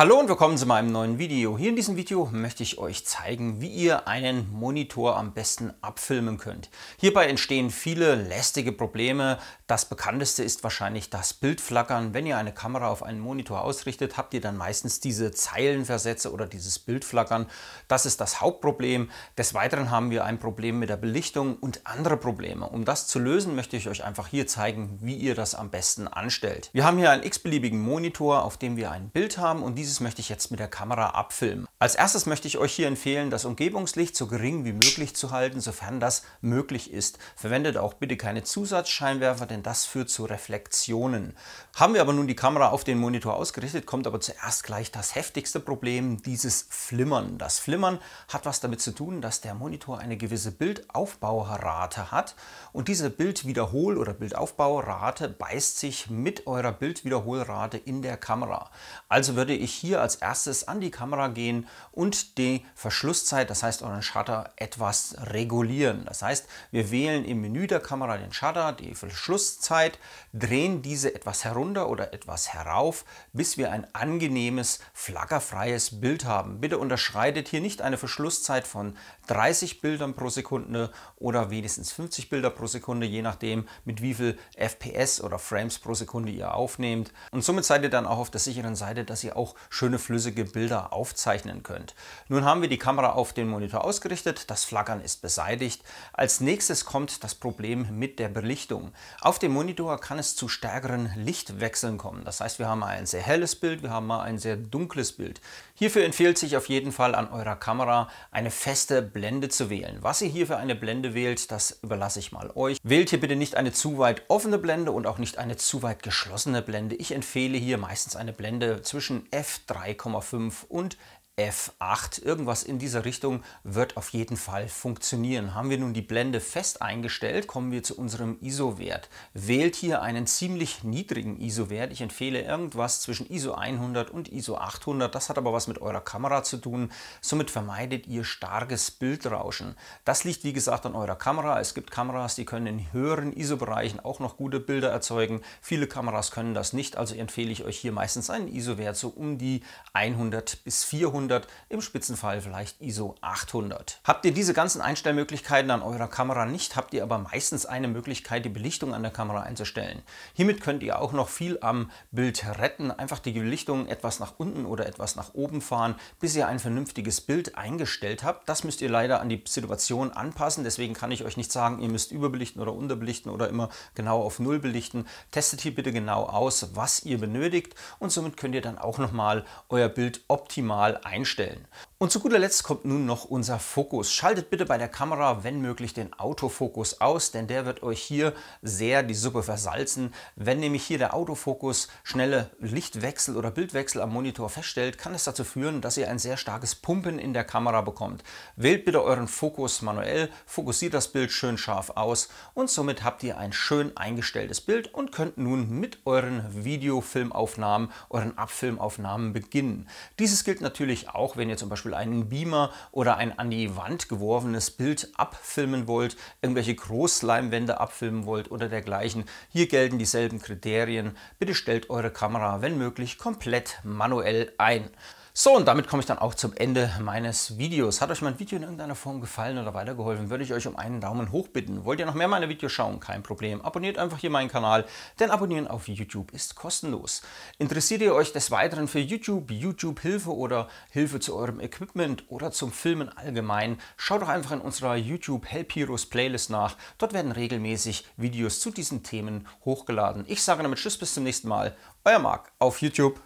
Hallo und willkommen zu meinem neuen Video. Hier in diesem Video möchte ich euch zeigen, wie ihr einen Monitor am besten abfilmen könnt. Hierbei entstehen viele lästige Probleme. Das bekannteste ist wahrscheinlich das Bildflackern. Wenn ihr eine Kamera auf einen Monitor ausrichtet, habt ihr dann meistens diese Zeilenversätze oder dieses Bildflackern. Das ist das Hauptproblem. Des Weiteren haben wir ein Problem mit der Belichtung und andere Probleme. Um das zu lösen, möchte ich euch einfach hier zeigen, wie ihr das am besten anstellt. Wir haben hier einen x-beliebigen Monitor, auf dem wir ein Bild haben und dieses dieses möchte ich jetzt mit der Kamera abfilmen. Als erstes möchte ich euch hier empfehlen, das Umgebungslicht so gering wie möglich zu halten, sofern das möglich ist. Verwendet auch bitte keine Zusatzscheinwerfer, denn das führt zu Reflexionen. Haben wir aber nun die Kamera auf den Monitor ausgerichtet, kommt aber zuerst gleich das heftigste Problem, dieses Flimmern. Das Flimmern hat was damit zu tun, dass der Monitor eine gewisse Bildaufbaurate hat und diese Bildwiederhol- oder Bildaufbaurate beißt sich mit eurer Bildwiederholrate in der Kamera. Also würde ich hier als erstes an die Kamera gehen und die Verschlusszeit, das heißt euren Shutter, etwas regulieren. Das heißt, wir wählen im Menü der Kamera den Shutter, die Verschlusszeit, drehen diese etwas herunter oder etwas herauf, bis wir ein angenehmes, flackerfreies Bild haben. Bitte unterschreitet hier nicht eine Verschlusszeit von 30 Bildern pro Sekunde oder wenigstens 50 Bilder pro Sekunde, je nachdem, mit wie viel FPS oder Frames pro Sekunde ihr aufnehmt. Und somit seid ihr dann auch auf der sicheren Seite, dass ihr auch schöne flüssige Bilder aufzeichnen könnt. Nun haben wir die Kamera auf den Monitor ausgerichtet, das Flackern ist beseitigt. Als nächstes kommt das Problem mit der Belichtung. Auf dem Monitor kann es zu stärkeren Lichtwechseln kommen. Das heißt, wir haben mal ein sehr helles Bild, wir haben mal ein sehr dunkles Bild. Hierfür empfiehlt sich auf jeden Fall an eurer Kamera eine feste Blende zu wählen. Was ihr hier für eine Blende wählt, das überlasse ich mal euch. Wählt hier bitte nicht eine zu weit offene Blende und auch nicht eine zu weit geschlossene Blende. Ich empfehle hier meistens eine Blende zwischen f f 3,5 und F8. Irgendwas in dieser Richtung wird auf jeden Fall funktionieren. Haben wir nun die Blende fest eingestellt, kommen wir zu unserem ISO-Wert. Wählt hier einen ziemlich niedrigen ISO-Wert. Ich empfehle irgendwas zwischen ISO 100 und ISO 800. Das hat aber was mit eurer Kamera zu tun. Somit vermeidet ihr starkes Bildrauschen. Das liegt wie gesagt an eurer Kamera. Es gibt Kameras, die können in höheren ISO-Bereichen auch noch gute Bilder erzeugen. Viele Kameras können das nicht, also empfehle ich euch hier meistens einen ISO-Wert so um die 100 bis 400 700, im Spitzenfall vielleicht ISO 800. Habt ihr diese ganzen Einstellmöglichkeiten an eurer Kamera nicht, habt ihr aber meistens eine Möglichkeit, die Belichtung an der Kamera einzustellen. Hiermit könnt ihr auch noch viel am Bild retten, einfach die Belichtung etwas nach unten oder etwas nach oben fahren, bis ihr ein vernünftiges Bild eingestellt habt. Das müsst ihr leider an die Situation anpassen, deswegen kann ich euch nicht sagen, ihr müsst überbelichten oder unterbelichten oder immer genau auf Null belichten. Testet hier bitte genau aus, was ihr benötigt und somit könnt ihr dann auch nochmal euer Bild optimal einstellen einstellen. Und zu guter Letzt kommt nun noch unser Fokus. Schaltet bitte bei der Kamera, wenn möglich, den Autofokus aus, denn der wird euch hier sehr die Suppe versalzen. Wenn nämlich hier der Autofokus schnelle Lichtwechsel oder Bildwechsel am Monitor feststellt, kann es dazu führen, dass ihr ein sehr starkes Pumpen in der Kamera bekommt. Wählt bitte euren Fokus manuell, fokussiert das Bild schön scharf aus und somit habt ihr ein schön eingestelltes Bild und könnt nun mit euren Videofilmaufnahmen, euren Abfilmaufnahmen beginnen. Dieses gilt natürlich natürlich auch, wenn ihr zum Beispiel einen Beamer oder ein an die Wand geworfenes Bild abfilmen wollt, irgendwelche Großleimwände abfilmen wollt oder dergleichen. Hier gelten dieselben Kriterien. Bitte stellt eure Kamera, wenn möglich, komplett manuell ein. So, und damit komme ich dann auch zum Ende meines Videos. Hat euch mein Video in irgendeiner Form gefallen oder weitergeholfen, würde ich euch um einen Daumen hoch bitten. Wollt ihr noch mehr meiner Videos schauen? Kein Problem. Abonniert einfach hier meinen Kanal, denn Abonnieren auf YouTube ist kostenlos. Interessiert ihr euch des Weiteren für YouTube, YouTube-Hilfe oder Hilfe zu eurem Equipment oder zum Filmen allgemein? Schaut doch einfach in unserer YouTube Help Heroes Playlist nach. Dort werden regelmäßig Videos zu diesen Themen hochgeladen. Ich sage damit Tschüss, bis zum nächsten Mal. Euer Marc auf YouTube.